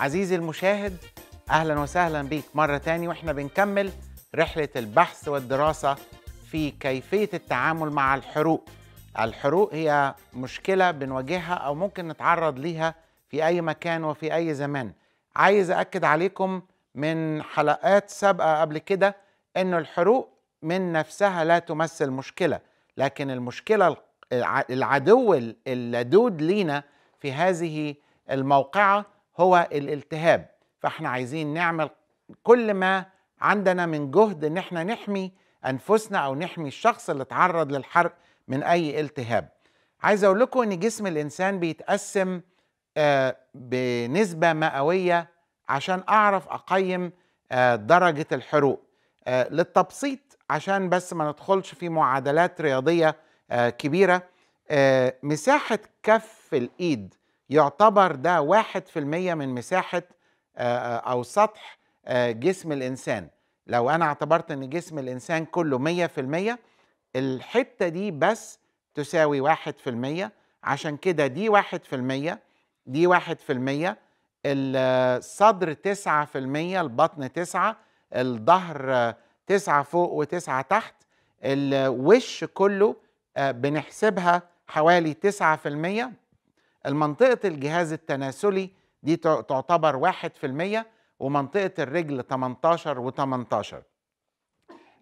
عزيزي المشاهد أهلا وسهلا بيك مرة تاني وإحنا بنكمل رحلة البحث والدراسة في كيفية التعامل مع الحروق الحروق هي مشكلة بنواجهها أو ممكن نتعرض ليها في أي مكان وفي أي زمان عايز أكد عليكم من حلقات سابقة قبل كده أن الحروق من نفسها لا تمثل مشكلة لكن المشكلة العدو اللدود لينا في هذه الموقعة هو الالتهاب فاحنا عايزين نعمل كل ما عندنا من جهد ان احنا نحمي انفسنا او نحمي الشخص اللي اتعرض للحرق من اي التهاب عايز اقول لكم ان جسم الانسان بيتقسم آه، بنسبه مئويه عشان اعرف اقيم آه، درجه الحروق آه، للتبسيط عشان بس ما ندخلش في معادلات رياضيه كبيره مساحه كف الايد يعتبر ده واحد في المية من مساحة أو سطح جسم الإنسان لو أنا اعتبرت أن جسم الإنسان كله مية في المية الحتة دي بس تساوي واحد في المية عشان كده دي واحد في المية دي واحد في المية الصدر تسعة في المية البطن تسعة الظهر تسعة فوق وتسعة تحت الوش كله بنحسبها حوالي تسعة في المية المنطقة الجهاز التناسلي دي تعتبر 1% ومنطقة الرجل 18 و18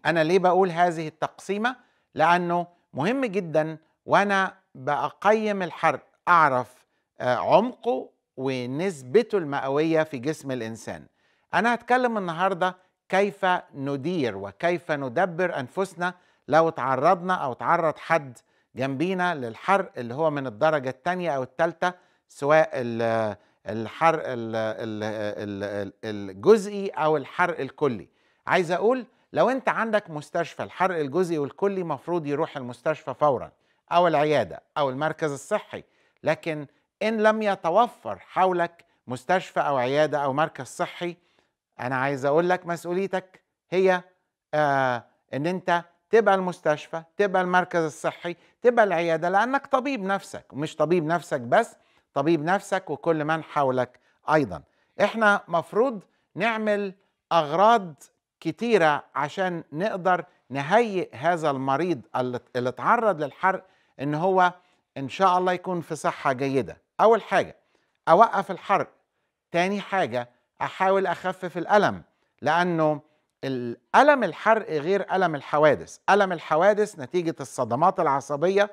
أنا ليه بقول هذه التقسيمة؟ لأنه مهم جدا وأنا بقيم الحرق أعرف آه، عمقه ونسبته المئوية في جسم الإنسان أنا هتكلم النهاردة كيف ندير وكيف ندبر أنفسنا لو تعرضنا أو تعرض حد جنبينا للحرق اللي هو من الدرجة الثانية أو الثالثة سواء الحرق الجزئي أو الحرق الكلي عايز أقول لو أنت عندك مستشفى الحرق الجزئي والكلي مفروض يروح المستشفى فورا أو العيادة أو المركز الصحي لكن إن لم يتوفر حولك مستشفى أو عيادة أو مركز صحي أنا عايز أقول لك مسؤوليتك هي آه إن أنت تبقى المستشفى تبقى المركز الصحي تبقى العياده لانك طبيب نفسك ومش طبيب نفسك بس طبيب نفسك وكل من حولك ايضا احنا مفروض نعمل اغراض كتيره عشان نقدر نهيئ هذا المريض اللي اتعرض للحرق ان هو ان شاء الله يكون في صحه جيده اول حاجه اوقف الحرق تاني حاجه احاول اخفف الالم لانه الألم الحرق غير ألم الحوادث ألم الحوادث نتيجة الصدمات العصبية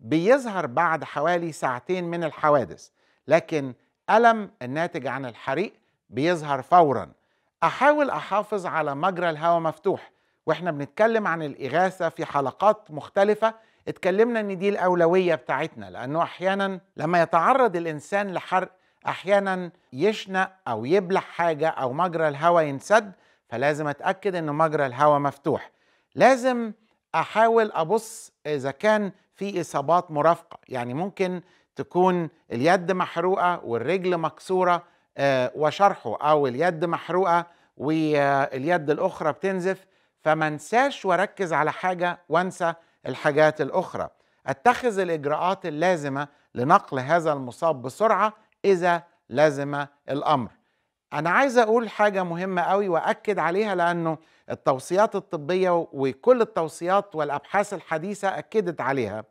بيظهر بعد حوالي ساعتين من الحوادث لكن ألم الناتج عن الحريق بيظهر فورا أحاول أحافظ على مجرى الهواء مفتوح واحنا بنتكلم عن الإغاثة في حلقات مختلفة اتكلمنا ان دي الأولوية بتاعتنا لأنه أحيانا لما يتعرض الإنسان لحرق أحيانا يشنق أو يبلع حاجة أو مجرى الهواء ينسد فلازم اتاكد ان مجرى الهواء مفتوح لازم احاول ابص اذا كان في اصابات مرافقه يعني ممكن تكون اليد محروقه والرجل مكسوره آه، وشرحه او اليد محروقه واليد الاخرى بتنزف فما انساش واركز على حاجه وانسى الحاجات الاخرى اتخذ الاجراءات اللازمه لنقل هذا المصاب بسرعه اذا لزم الامر انا عايز اقول حاجه مهمه قوي واكد عليها لانه التوصيات الطبيه وكل التوصيات والابحاث الحديثه اكدت عليها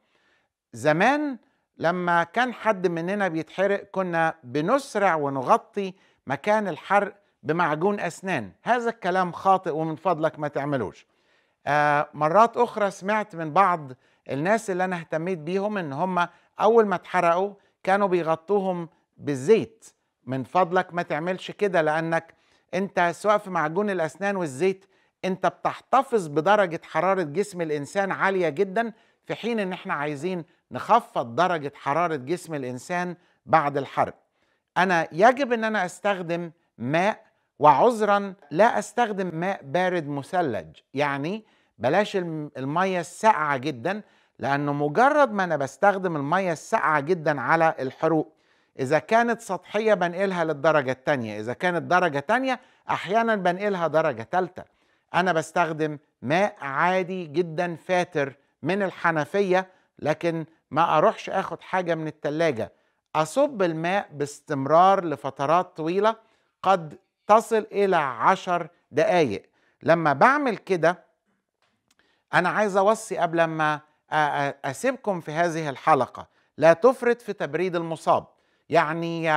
زمان لما كان حد مننا بيتحرق كنا بنسرع ونغطي مكان الحرق بمعجون اسنان هذا الكلام خاطئ ومن فضلك ما تعملوش آه، مرات اخرى سمعت من بعض الناس اللي انا اهتميت بيهم ان هم اول ما اتحرقوا كانوا بيغطوهم بالزيت من فضلك ما تعملش كده لانك انت سواء في معجون الاسنان والزيت انت بتحتفظ بدرجه حراره جسم الانسان عاليه جدا في حين ان احنا عايزين نخفض درجه حراره جسم الانسان بعد الحرق انا يجب ان انا استخدم ماء وعذرا لا استخدم ماء بارد مثلج يعني بلاش الميه الساقعه جدا لانه مجرد ما انا بستخدم الميه الساقعه جدا على الحروق إذا كانت سطحية بنقلها للدرجة التانية إذا كانت درجة تانية أحيانا بنقلها درجة تالتة أنا بستخدم ماء عادي جدا فاتر من الحنفية لكن ما أروحش أخد حاجة من التلاجة أصب الماء باستمرار لفترات طويلة قد تصل إلى عشر دقايق لما بعمل كده أنا عايز أوصي قبل ما أسيبكم في هذه الحلقة لا تفرط في تبريد المصاب يعني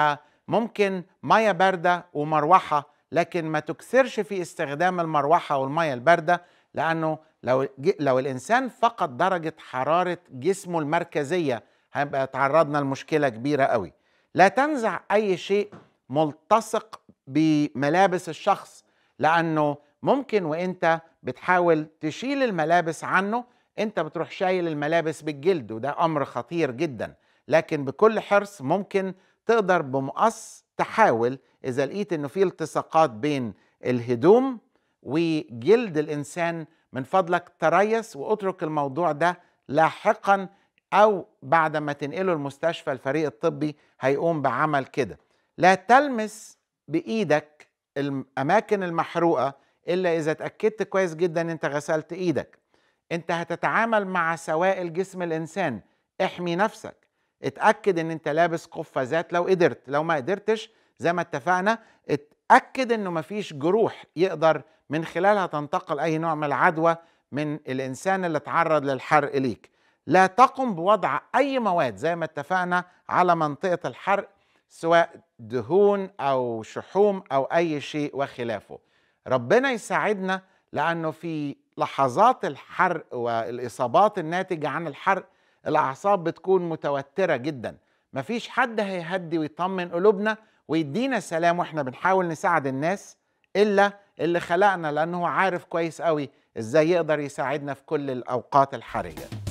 ممكن مية باردة ومروحة لكن ما تكثرش في استخدام المروحة والمية الباردة لأنه لو, لو الإنسان فقد درجة حرارة جسمه المركزية هيبقى تعرضنا لمشكلة كبيرة قوي لا تنزع أي شيء ملتصق بملابس الشخص لأنه ممكن وإنت بتحاول تشيل الملابس عنه أنت بتروح شايل الملابس بالجلد وده أمر خطير جدا لكن بكل حرص ممكن تقدر بمقص تحاول إذا لقيت إنه في التصاقات بين الهدوم وجلد الإنسان من فضلك تريس واترك الموضوع ده لاحقا أو بعد ما تنقله المستشفى الفريق الطبي هيقوم بعمل كده لا تلمس بإيدك الأماكن المحروقة إلا إذا اتأكدت كويس جدا أنت غسلت إيدك أنت هتتعامل مع سوائل جسم الإنسان احمي نفسك اتاكد ان انت لابس قفازات لو قدرت لو ما قدرتش زي ما اتفقنا اتاكد انه مفيش جروح يقدر من خلالها تنتقل اي نوع من العدوى من الانسان اللي اتعرض للحرق ليك لا تقم بوضع اي مواد زي ما اتفقنا على منطقه الحرق سواء دهون او شحوم او اي شيء وخلافه ربنا يساعدنا لانه في لحظات الحرق والاصابات الناتجه عن الحرق الاعصاب بتكون متوتره جدا مفيش حد هيهدي ويطمن قلوبنا ويدينا سلام واحنا بنحاول نساعد الناس الا اللي خلقنا لانه عارف كويس قوي ازاي يقدر يساعدنا في كل الاوقات الحرجه